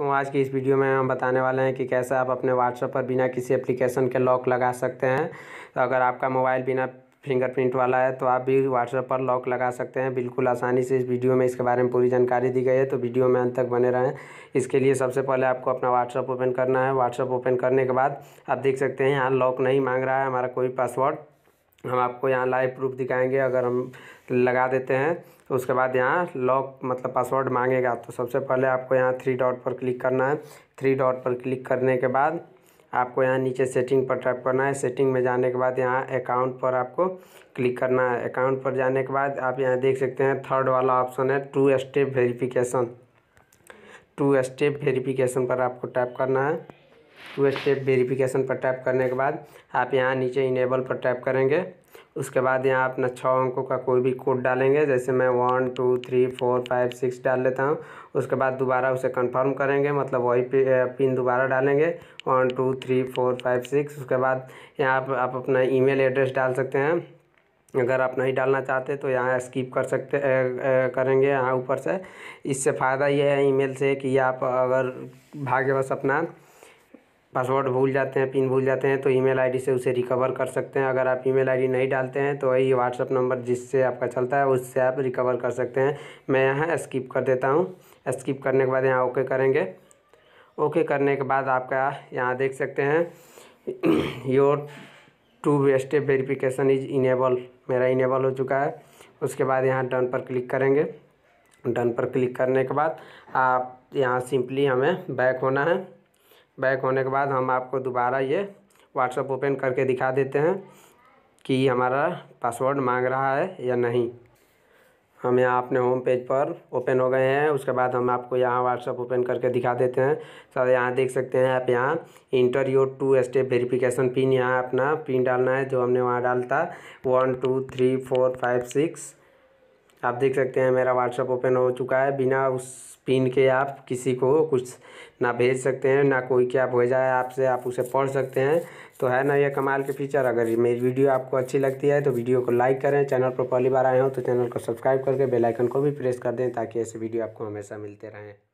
दोस्तों आज की इस वीडियो में हम बताने वाले हैं कि कैसे आप अपने व्हाट्सएप पर बिना किसी एप्लीकेशन के लॉक लगा सकते हैं तो अगर आपका मोबाइल बिना फिंगरप्रिंट वाला है तो आप भी व्हाट्सएप पर लॉक लगा सकते हैं बिल्कुल आसानी से इस वीडियो में इसके बारे में पूरी जानकारी दी गई है तो वीडियो में अंत तक बने रहें इसके लिए सबसे पहले आपको अपना व्हाट्सअप ओपन करना है व्हाट्सअप ओपन करने के बाद आप देख सकते हैं यहाँ लॉक नहीं मांग रहा है हमारा कोई पासवर्ड हम आपको यहाँ लाइव प्रूफ दिखाएंगे अगर हम लगा देते हैं तो उसके बाद यहाँ लॉक मतलब पासवर्ड मांगेगा तो सबसे पहले आपको यहाँ थ्री डॉट पर क्लिक करना है थ्री डॉट पर क्लिक करने के बाद आपको यहाँ नीचे सेटिंग पर टाइप करना है सेटिंग में जाने के बाद यहाँ अकाउंट पर आपको क्लिक करना है अकाउंट पर जाने के बाद आप यहाँ देख सकते हैं थर्ड वाला ऑप्शन है two step verification two step verification पर आपको टाइप करना है टू स्टेप वेरिफिकेशन पर टैप करने के बाद आप यहाँ नीचे इनेबल पर टैप करेंगे उसके बाद यहाँ अपना छः अंकों का कोई भी कोड डालेंगे जैसे मैं one two three four five six डाल लेता हूँ उसके बाद दोबारा उसे कंफर्म करेंगे मतलब वही पिन दोबारा डालेंगे one two three four five six उसके बाद यहाँ आप, आप अपना ईमेल एड्रेस डाल सकते हैं अगर आप नहीं डालना चाहते तो यहाँ स्किप कर सकते ए, ए, करेंगे यहाँ ऊपर से इससे फ़ायदा यह है ईमेल से कि आप अगर भाग्यवश अपना पासवर्ड भूल जाते हैं पिन भूल जाते हैं तो ईमेल आईडी से उसे रिकवर कर सकते हैं अगर आप ईमेल आईडी नहीं डालते हैं तो वही व्हाट्सअप नंबर जिससे आपका चलता है उससे आप रिकवर कर सकते हैं मैं यहाँ स्किप कर देता हूँ स्किप करने के बाद यहाँ ओके करेंगे ओके करने के बाद आपका यहाँ देख सकते हैं your two step verification is enable मेरा इनेबल हो चुका है उसके बाद यहाँ डन पर क्लिक करेंगे डन पर क्लिक करने के बाद आप यहाँ सिंपली हमें बैक होना है बैक होने के बाद हम आपको दोबारा ये व्हाट्सअप ओपन करके दिखा देते हैं कि हमारा पासवर्ड मांग रहा है या नहीं हम यहाँ अपने होम पेज पर ओपन हो गए हैं उसके बाद हम आपको यहाँ व्हाट्सअप ओपन करके दिखा देते हैं सर यहाँ देख सकते हैं आप यहाँ enter your two step verification pin यहाँ अपना पिन डालना है जो हमने वहाँ डालता one two three four five six आप देख सकते हैं मेरा व्हाट्सअप ओपन हो चुका है बिना उस पिन के आप किसी को कुछ ना भेज सकते हैं ना कोई क्या भेजा है आपसे आप उसे पढ़ सकते हैं तो है ना यह कमाल के फीचर अगर मेरी वीडियो आपको अच्छी लगती है तो वीडियो को लाइक करें चैनल पर पहली बार आए हों तो चैनल को सब्सक्राइब करके बेलाइकन को भी प्रेस कर दें ताकि ऐसे वीडियो आपको हमेशा मिलते रहें